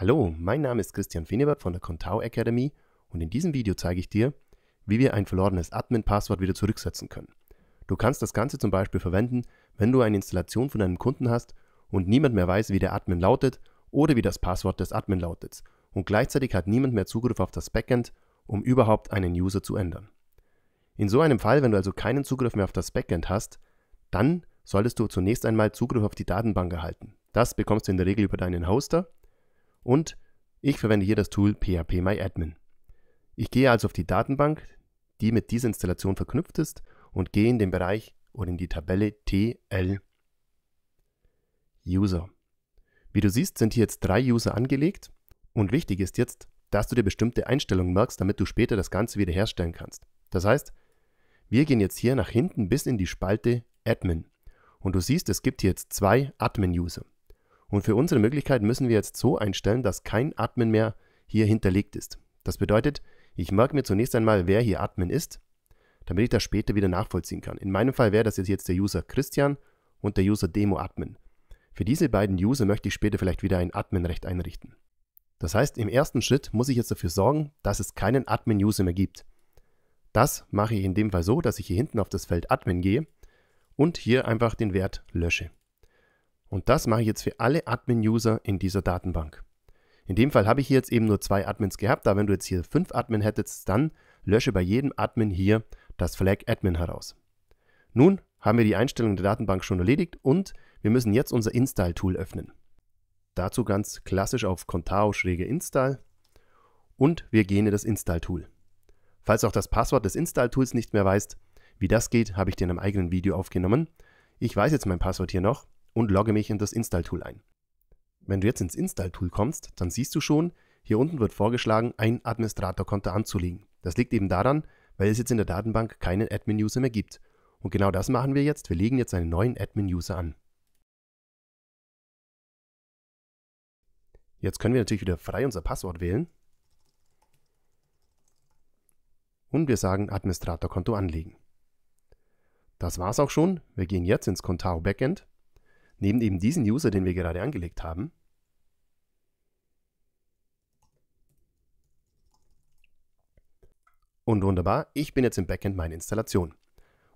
Hallo, mein Name ist Christian Fenebert von der Contao Academy und in diesem Video zeige ich dir, wie wir ein verlorenes Admin-Passwort wieder zurücksetzen können. Du kannst das Ganze zum Beispiel verwenden, wenn du eine Installation von einem Kunden hast und niemand mehr weiß, wie der Admin lautet oder wie das Passwort des Admin lautet und gleichzeitig hat niemand mehr Zugriff auf das Backend, um überhaupt einen User zu ändern. In so einem Fall, wenn du also keinen Zugriff mehr auf das Backend hast, dann solltest du zunächst einmal Zugriff auf die Datenbank erhalten. Das bekommst du in der Regel über deinen Hoster und ich verwende hier das Tool phpMyAdmin. Ich gehe also auf die Datenbank, die mit dieser Installation verknüpft ist und gehe in den Bereich oder in die Tabelle TL User. Wie du siehst, sind hier jetzt drei User angelegt und wichtig ist jetzt, dass du dir bestimmte Einstellungen merkst, damit du später das Ganze wiederherstellen kannst. Das heißt, wir gehen jetzt hier nach hinten bis in die Spalte Admin und du siehst, es gibt hier jetzt zwei Admin-User. Und für unsere Möglichkeit müssen wir jetzt so einstellen, dass kein Admin mehr hier hinterlegt ist. Das bedeutet, ich merke mir zunächst einmal, wer hier Admin ist, damit ich das später wieder nachvollziehen kann. In meinem Fall wäre das jetzt der User Christian und der User Demo Admin. Für diese beiden User möchte ich später vielleicht wieder ein Admin-Recht einrichten. Das heißt, im ersten Schritt muss ich jetzt dafür sorgen, dass es keinen Admin-User mehr gibt. Das mache ich in dem Fall so, dass ich hier hinten auf das Feld Admin gehe und hier einfach den Wert lösche. Und das mache ich jetzt für alle Admin-User in dieser Datenbank. In dem Fall habe ich hier jetzt eben nur zwei Admins gehabt, da wenn du jetzt hier fünf Admin hättest, dann lösche bei jedem Admin hier das Flag Admin heraus. Nun haben wir die Einstellung der Datenbank schon erledigt und wir müssen jetzt unser Install-Tool öffnen. Dazu ganz klassisch auf Contao-Install und wir gehen in das Install-Tool. Falls du auch das Passwort des Install-Tools nicht mehr weißt, wie das geht, habe ich dir in einem eigenen Video aufgenommen. Ich weiß jetzt mein Passwort hier noch und logge mich in das Install-Tool ein. Wenn du jetzt ins Install-Tool kommst, dann siehst du schon, hier unten wird vorgeschlagen, ein Administratorkonto anzulegen. Das liegt eben daran, weil es jetzt in der Datenbank keinen Admin-User mehr gibt. Und genau das machen wir jetzt. Wir legen jetzt einen neuen Admin-User an. Jetzt können wir natürlich wieder frei unser Passwort wählen. Und wir sagen Administratorkonto anlegen. Das war's auch schon. Wir gehen jetzt ins Contao Backend neben eben diesen User, den wir gerade angelegt haben, Und wunderbar, ich bin jetzt im Backend meine Installation.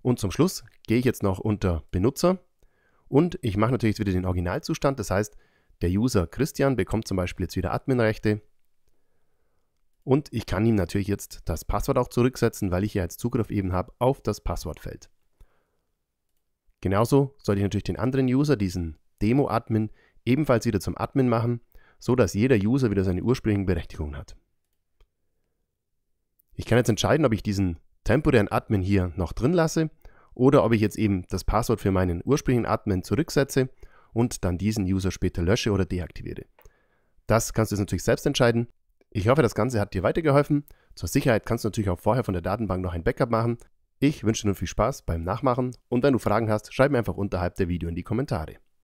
Und zum Schluss gehe ich jetzt noch unter Benutzer und ich mache natürlich wieder den Originalzustand. Das heißt, der User Christian bekommt zum Beispiel jetzt wieder Adminrechte und ich kann ihm natürlich jetzt das Passwort auch zurücksetzen, weil ich ja jetzt Zugriff eben habe auf das Passwortfeld. Genauso sollte ich natürlich den anderen User, diesen Demo-Admin, ebenfalls wieder zum Admin machen, so dass jeder User wieder seine ursprünglichen Berechtigungen hat. Ich kann jetzt entscheiden, ob ich diesen temporären Admin hier noch drin lasse oder ob ich jetzt eben das Passwort für meinen ursprünglichen Admin zurücksetze und dann diesen User später lösche oder deaktiviere. Das kannst du jetzt natürlich selbst entscheiden. Ich hoffe, das Ganze hat dir weitergeholfen. Zur Sicherheit kannst du natürlich auch vorher von der Datenbank noch ein Backup machen, ich wünsche dir viel Spaß beim Nachmachen und wenn du Fragen hast, schreib mir einfach unterhalb der Video in die Kommentare.